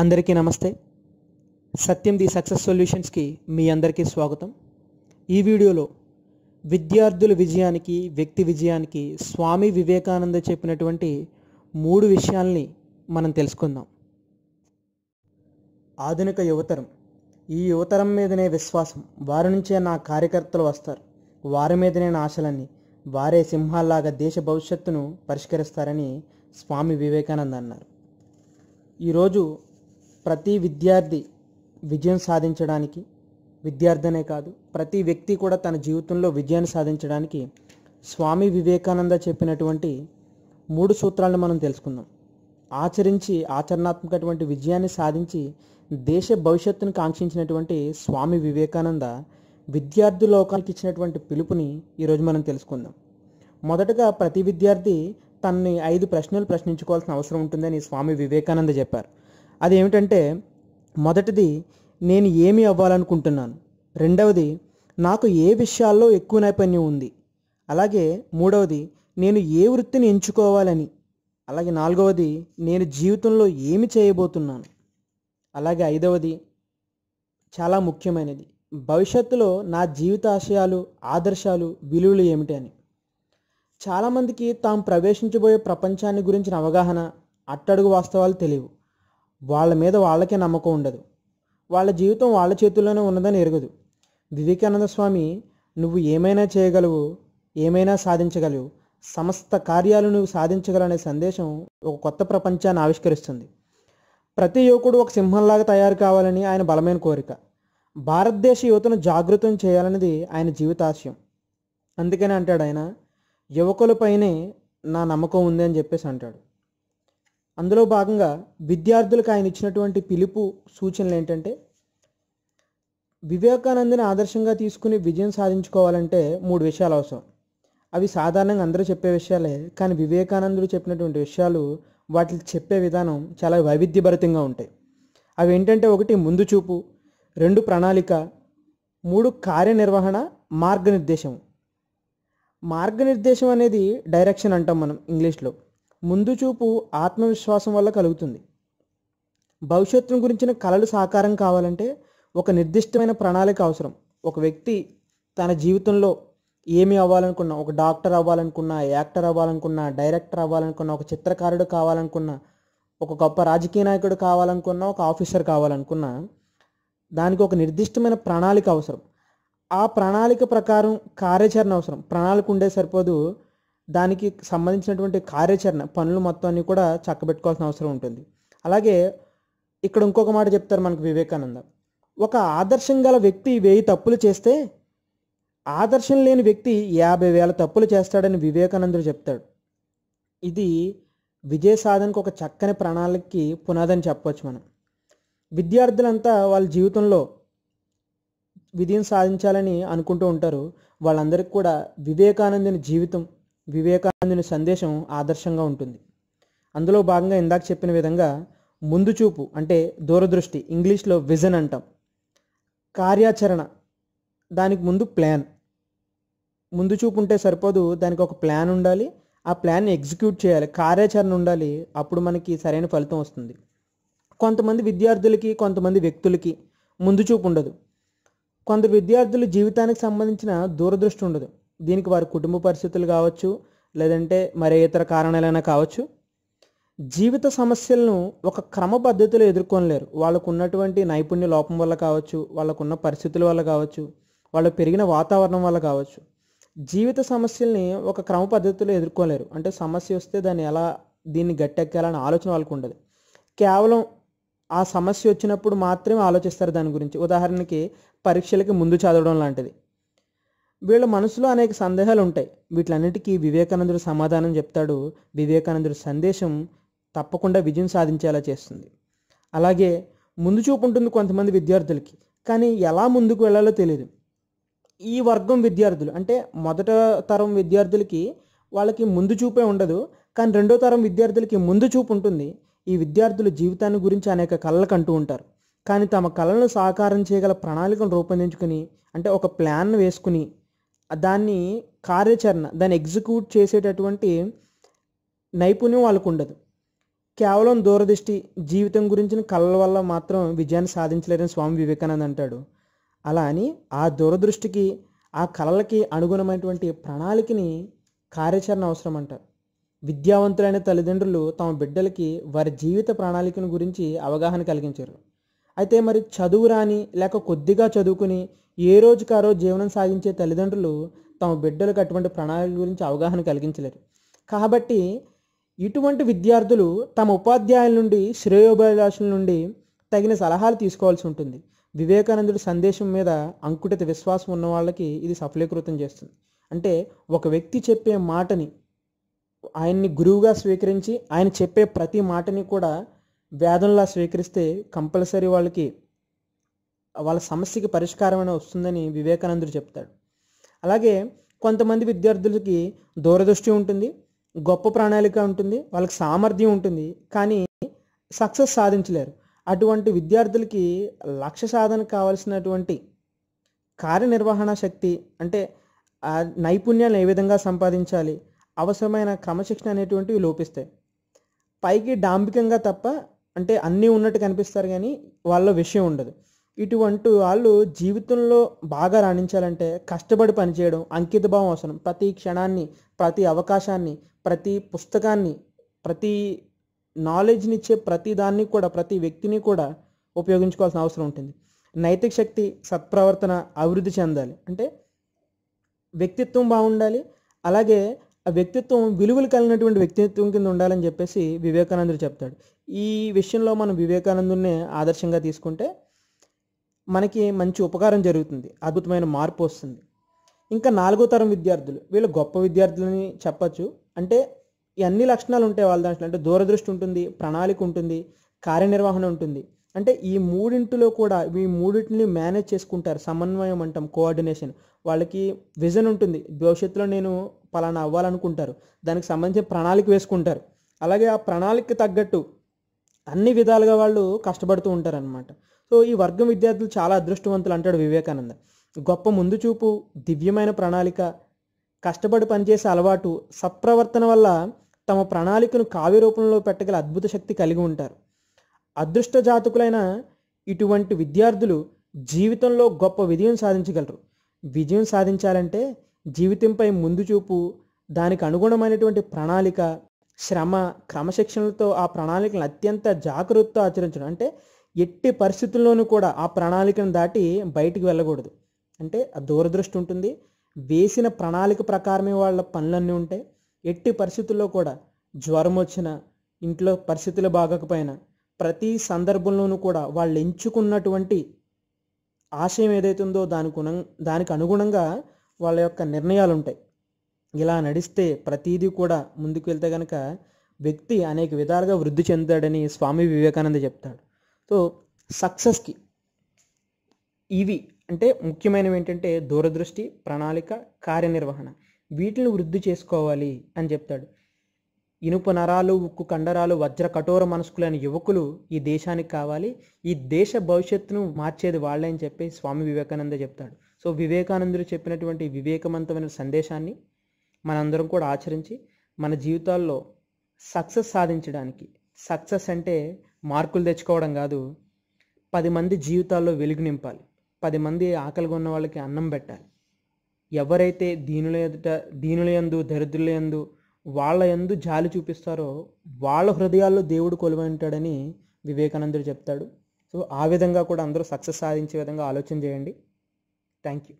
అందరికీ నమస్తే సత్యం the success సొల్యూషన్స్కి మీ అందరికీ స్వాగతం ఈ వీడియోలో విద్యార్థుల విజయానికి వ్యక్తి విజయానికి స్వామి వివేకానంద చెప్పినటువంటి మూడు విషయాల్ని మనం తెలుసుకుందాం ఆధునిక యువతరం ఈ యువతరం మీదనే విశ్వాసం వారి నుంచే నా కార్యకర్తలు వస్తారు వారి మీదనే నా ఆశలన్నీ వారే సింహాల్లాగా దేశ భవిష్యత్తును పరిష్కరిస్తారని స్వామి వివేకానంద అన్నారు ఈరోజు ప్రతి విద్యార్థి విజయం సాధించడానికి విద్యార్థినే కాదు ప్రతి వ్యక్తి కూడా తన జీవితంలో విజయాన్ని సాధించడానికి స్వామి వివేకానంద చెప్పినటువంటి మూడు సూత్రాలను మనం తెలుసుకుందాం ఆచరించి ఆచరణాత్మకటువంటి విజయాన్ని సాధించి దేశ భవిష్యత్తును కాంక్షించినటువంటి స్వామి వివేకానంద విద్యార్థి లోకానికి ఇచ్చినటువంటి పిలుపుని ఈరోజు మనం తెలుసుకుందాం మొదటగా ప్రతి విద్యార్థి తనని ఐదు ప్రశ్నలు ప్రశ్నించుకోవాల్సిన అవసరం ఉంటుందని స్వామి వివేకానంద చెప్పారు అది ఏమిటంటే మొదటిది నేను ఏమి అవ్వాలనుకుంటున్నాను రెండవది నాకు ఏ విషయాల్లో ఎక్కువ నైపుణ్యం ఉంది అలాగే మూడవది నేను ఏ వృత్తిని ఎంచుకోవాలని అలాగే నాలుగవది నేను జీవితంలో ఏమి చేయబోతున్నాను అలాగే ఐదవది చాలా ముఖ్యమైనది భవిష్యత్తులో నా జీవితాశయాలు ఆదర్శాలు విలువలు ఏమిటి అని చాలామందికి తాము ప్రవేశించబోయే ప్రపంచాన్ని గురించిన అవగాహన అట్టడుగు వాస్తవాలు తెలియవు వాళ్ళ మీద వాళ్ళకే నమ్మకం ఉండదు వాళ్ళ జీవితం వాళ్ళ చేతుల్లోనే ఉన్నదని ఎరగదు వివేకానంద స్వామి నువ్వు ఏమైనా చేయగలవు ఏమైనా సాధించగలవు సమస్త కార్యాలు నువ్వు సాధించగలనే సందేశం ఒక కొత్త ప్రపంచాన్ని ఆవిష్కరిస్తుంది ప్రతి యువకుడు ఒక సింహంలాగా తయారు కావాలని ఆయన బలమైన కోరిక భారతదేశ యువతను జాగృతం చేయాలన్నది ఆయన జీవితాశయం అందుకనే అంటాడు ఆయన యువకులపైనే నా నమ్మకం ఉంది అని చెప్పేసి అంటాడు అందులో భాగంగా విద్యార్థులకు ఆయన ఇచ్చినటువంటి పిలుపు సూచనలు ఏంటంటే వివేకానందని ఆదర్శంగా తీసుకుని విజయం సాధించుకోవాలంటే మూడు విషయాలు అవసరం అవి సాధారణంగా అందరూ చెప్పే విషయాలే కానీ వివేకానందుడు చెప్పినటువంటి విషయాలు వాటికి చెప్పే విధానం చాలా వైవిధ్యభరితంగా ఉంటాయి అవి ఏంటంటే ఒకటి ముందు చూపు రెండు ప్రణాళిక మూడు కార్యనిర్వహణ మార్గనిర్దేశం మార్గనిర్దేశం అనేది డైరెక్షన్ అంటాం మనం ఇంగ్లీష్లో ముందు చూపు ఆత్మవిశ్వాసం వల్ల కలుగుతుంది భవిష్యత్తును గురించిన కళలు సాకారం కావాలంటే ఒక నిర్దిష్టమైన ప్రణాళిక అవసరం ఒక వ్యక్తి తన జీవితంలో ఏమి అవ్వాలనుకున్నా ఒక డాక్టర్ అవ్వాలనుకున్నా యాక్టర్ అవ్వాలనుకున్నా డైరెక్టర్ అవ్వాలనుకున్నా ఒక చిత్రకారుడు కావాలనుకున్నా ఒక గొప్ప రాజకీయ నాయకుడు కావాలనుకున్నా ఒక ఆఫీసర్ కావాలనుకున్నా దానికి ఒక నిర్దిష్టమైన ప్రణాళిక అవసరం ఆ ప్రణాళిక ప్రకారం కార్యాచరణ అవసరం ప్రణాళిక ఉండే సరిపోదు దానికి సంబంధించినటువంటి కార్యాచరణ పనులు మొత్తాన్ని కూడా చక్కబెట్టుకోవాల్సిన అవసరం ఉంటుంది అలాగే ఇక్కడ ఇంకొక మాట చెప్తారు మనకు వివేకానంద ఒక ఆదర్శం గల వ్యక్తి వెయ్యి తప్పులు చేస్తే ఆదర్శం లేని వ్యక్తి యాభై వేల తప్పులు చేస్తాడని వివేకానందుడు చెప్తాడు ఇది విజయ సాధనకు ఒక చక్కని ప్రణాళికకి పునాదని చెప్పవచ్చు మనం విద్యార్థులంతా వాళ్ళ జీవితంలో విజయం సాధించాలని అనుకుంటూ ఉంటారు వాళ్ళందరికీ కూడా వివేకానందుని జీవితం వివేకానందుని సందేశం ఆదర్శంగా ఉంటుంది అందులో భాగంగా ఇందాక చెప్పిన విధంగా ముందు చూపు అంటే దూరదృష్టి ఇంగ్లీష్లో విజన్ అంటాం కార్యాచరణ దానికి ముందు ప్లాన్ ముందు చూపు ఉంటే సరిపోదు దానికి ఒక ప్లాన్ ఉండాలి ఆ ప్లాన్ని ఎగ్జిక్యూట్ చేయాలి కార్యాచరణ ఉండాలి అప్పుడు మనకి సరైన ఫలితం వస్తుంది కొంతమంది విద్యార్థులకి కొంతమంది వ్యక్తులకి ముందు చూపు ఉండదు కొంత విద్యార్థులు జీవితానికి సంబంధించిన దూరదృష్టి ఉండదు దీనికి వారి కుటుంబ పరిస్థితులు కావచ్చు లేదంటే మరే ఇతర కారణాలైనా కావచ్చు జీవిత సమస్యలను ఒక క్రమ పద్ధతిలో ఎదుర్కొనలేరు వాళ్ళకు ఉన్నటువంటి నైపుణ్య లోపం వల్ల కావచ్చు వాళ్ళకున్న పరిస్థితుల వల్ల కావచ్చు వాళ్ళు పెరిగిన వాతావరణం వల్ల కావచ్చు జీవిత సమస్యల్ని ఒక క్రమ పద్ధతిలో ఎదుర్కోలేరు అంటే సమస్య వస్తే దాన్ని ఎలా దీన్ని గట్టెక్కాలని ఆలోచన వాళ్ళకు ఉండదు కేవలం ఆ సమస్య వచ్చినప్పుడు మాత్రమే ఆలోచిస్తారు దాని గురించి ఉదాహరణకి పరీక్షలకి ముందు చదవడం లాంటిది వీళ్ళ మనసులో అనేక సందేహాలు ఉంటాయి వీటిలన్నిటికీ వివేకానందుడు సమాధానం చెప్తాడు వివేకానందుడి సందేశం తప్పకుండా విజయం సాధించేలా చేస్తుంది అలాగే ముందు చూపు ఉంటుంది కొంతమంది విద్యార్థులకి కానీ ఎలా ముందుకు వెళ్ళాలో తెలియదు ఈ వర్గం విద్యార్థులు అంటే మొదట తరం విద్యార్థులకి వాళ్ళకి ముందు చూపే ఉండదు కానీ రెండో తరం విద్యార్థులకి ముందు చూపు ఉంటుంది ఈ విద్యార్థులు జీవితాన్ని గురించి అనేక కళ్ళకు అంటూ ఉంటారు కానీ తమ కళలను సాకారం చేయగల ప్రణాళికను రూపొందించుకుని అంటే ఒక ప్లాన్ వేసుకుని దాన్ని కార్యాచరణ దాన్ని ఎగ్జిక్యూట్ చేసేటటువంటి నైపుణ్యం వాళ్ళకు ఉండదు కేవలం దూరదృష్టి జీవితం గురించిన కళల వల్ల మాత్రం విజయాన్ని సాధించలేరని స్వామి వివేకానంద్ అంటాడు అలా అని ఆ దూరదృష్టికి ఆ కళలకి అనుగుణమైనటువంటి ప్రణాళికని కార్యాచరణ అవసరం అంటారు విద్యావంతులైన తల్లిదండ్రులు తమ బిడ్డలకి వారి జీవిత ప్రణాళికను గురించి అవగాహన కలిగించారు అయితే మరి చదువు రాని లేక కొద్దిగా చదువుకుని ఏ రోజుకారో జీవనం సాగించే తల్లిదండ్రులు తమ బిడ్డలకు అటువంటి ప్రణాళిక గురించి అవగాహన కలిగించలేరు కాబట్టి ఇటువంటి విద్యార్థులు తమ ఉపాధ్యాయుల నుండి శ్రేయోభిలాషుల నుండి తగిన సలహాలు తీసుకోవాల్సి ఉంటుంది వివేకానందుడి సందేశం మీద అంకుటిత విశ్వాసం ఉన్న వాళ్ళకి ఇది సఫలీకృతం చేస్తుంది అంటే ఒక వ్యక్తి చెప్పే మాటని ఆయన్ని గురువుగా స్వీకరించి ఆయన చెప్పే ప్రతి మాటని కూడా వేదంలా స్వీకరిస్తే కంపల్సరీ వాళ్ళకి వాళ్ళ సమస్యకి పరిష్కారమైన వస్తుందని వివేకానందుడు చెప్తాడు అలాగే కొంతమంది విద్యార్థులకి దూరదృష్టి ఉంటుంది గొప్ప ప్రణాళిక ఉంటుంది వాళ్ళకి సామర్థ్యం ఉంటుంది కానీ సక్సెస్ సాధించలేరు అటువంటి విద్యార్థులకి లక్ష్య సాధన కావాల్సినటువంటి కార్యనిర్వహణ శక్తి అంటే నైపుణ్యాలను ఏ విధంగా సంపాదించాలి అవసరమైన క్రమశిక్షణ అనేటువంటివి లోపిస్తాయి పైకి డాంబికంగా తప్ప అంటే అన్నీ ఉన్నట్టు కనిపిస్తారు కానీ వాళ్ళ విషయం ఉండదు ఇటువంటి వాళ్ళు జీవితంలో బాగా రాణించాలంటే కష్టపడి పనిచేయడం అంకితభావం అవసరం ప్రతి క్షణాన్ని ప్రతి అవకాశాన్ని ప్రతి పుస్తకాన్ని ప్రతి నాలెడ్జ్నిచ్చే ప్రతి దాన్ని కూడా ప్రతి వ్యక్తిని కూడా ఉపయోగించుకోవాల్సిన అవసరం ఉంటుంది నైతిక శక్తి సత్ప్రవర్తన అభివృద్ధి చెందాలి అంటే వ్యక్తిత్వం బాగుండాలి అలాగే ఆ వ్యక్తిత్వం విలువలు కలిగినటువంటి వ్యక్తిత్వం కింద ఉండాలని చెప్పేసి వివేకానందుడు చెప్తాడు ఈ విషయంలో మనం వివేకానందుని ఆదర్శంగా తీసుకుంటే మనకి మంచి ఉపకారం జరుగుతుంది అద్భుతమైన మార్పు వస్తుంది ఇంకా నాలుగో తరం విద్యార్థులు వీళ్ళు గొప్ప విద్యార్థులని చెప్పచ్చు అంటే ఈ అన్ని లక్షణాలు ఉంటాయి వాళ్ళ దాంట్లో అంటే దూరదృష్టి ఉంటుంది ప్రణాళిక ఉంటుంది కార్యనిర్వహణ ఉంటుంది అంటే ఈ మూడింటిలో కూడా ఈ మూడింటిని మేనేజ్ చేసుకుంటారు సమన్వయం అంటాం కోఆర్డినేషన్ వాళ్ళకి విజన్ ఉంటుంది భవిష్యత్తులో నేను పలానా అవ్వాలనుకుంటారు దానికి సంబంధించిన ప్రణాళిక వేసుకుంటారు అలాగే ఆ ప్రణాళిక తగ్గట్టు అన్ని విధాలుగా వాళ్ళు కష్టపడుతూ ఉంటారనమాట సో ఈ వర్గం విద్యార్థులు చాలా అదృష్టవంతులు అంటాడు వివేకానంద గొప్ప ముందు చూపు దివ్యమైన ప్రణాళిక కష్టపడి పనిచేసే అలవాటు సప్రవర్తన వల్ల తమ ప్రణాళికను కావ్య రూపంలో పెట్టగల అద్భుత శక్తి కలిగి ఉంటారు అదృష్ట జాతకులైన ఇటువంటి విద్యార్థులు జీవితంలో గొప్ప విజయం సాధించగలరు విజయం సాధించాలంటే జీవితంపై ముందు చూపు దానికి అనుగుణమైనటువంటి ప్రణాళిక శ్రమ క్రమశిక్షణలతో ఆ ప్రణాళికలను అత్యంత జాగ్రత్తతో ఆచరించడం అంటే ఎట్టి పరిస్థితుల్లోనూ కూడా ఆ ప్రణాళికను దాటి బయటికి వెళ్ళకూడదు అంటే ఆ దూరదృష్టి ఉంటుంది వేసిన ప్రణాళిక ప్రకారమే వాళ్ళ పనులన్నీ ఉంటాయి ఎట్టి పరిస్థితుల్లో కూడా జ్వరం వచ్చిన ఇంట్లో పరిస్థితులు బాగకపోయినా ప్రతి సందర్భంలోనూ కూడా వాళ్ళు ఎంచుకున్నటువంటి ఆశయం ఏదైతుందో దానికి దానికి అనుగుణంగా వాళ్ళ యొక్క నిర్ణయాలు ఉంటాయి ఇలా నడిస్తే ప్రతీదీ కూడా ముందుకు వెళ్తే కనుక వ్యక్తి అనేక విధాలుగా వృద్ధి చెందుతాడని స్వామి వివేకానంద చెప్తాడు సో సక్సెస్కి ఇవి అంటే ముఖ్యమైనవి ఏంటంటే దూరదృష్టి ప్రణాళిక కార్యనిర్వహణ వీటిని వృద్ధి చేసుకోవాలి అని చెప్తాడు ఇనుప నరాలు ఉక్కు కండరాలు వజ్ర కఠోర మనస్కులైన యువకులు ఈ దేశానికి కావాలి ఈ దేశ భవిష్యత్తును మార్చేది వాళ్ళే అని చెప్పి స్వామి వివేకానంద చెప్తాడు సో వివేకానందుడు చెప్పినటువంటి వివేకవంతమైన సందేశాన్ని మనందరం కూడా ఆచరించి మన జీవితాల్లో సక్సెస్ సాధించడానికి సక్సెస్ అంటే మార్కులు తెచ్చుకోవడం కాదు పది మంది జీవితాల్లో వెలుగు నింపాలి పది మంది ఆకలిగా ఉన్న వాళ్ళకి అన్నం పెట్టాలి ఎవరైతే దీనుల ఎదుట దీనుల ఎందు దరిద్రుల ఎందు వాళ్ళ ఎందు జాలి చూపిస్తారో వాళ్ళ హృదయాల్లో దేవుడు కొలువంటాడని ఉంటాడని వివేకానందుడు చెప్తాడు సో ఆ విధంగా కూడా అందరూ సక్సెస్ సాధించే విధంగా ఆలోచన చేయండి థ్యాంక్ యూ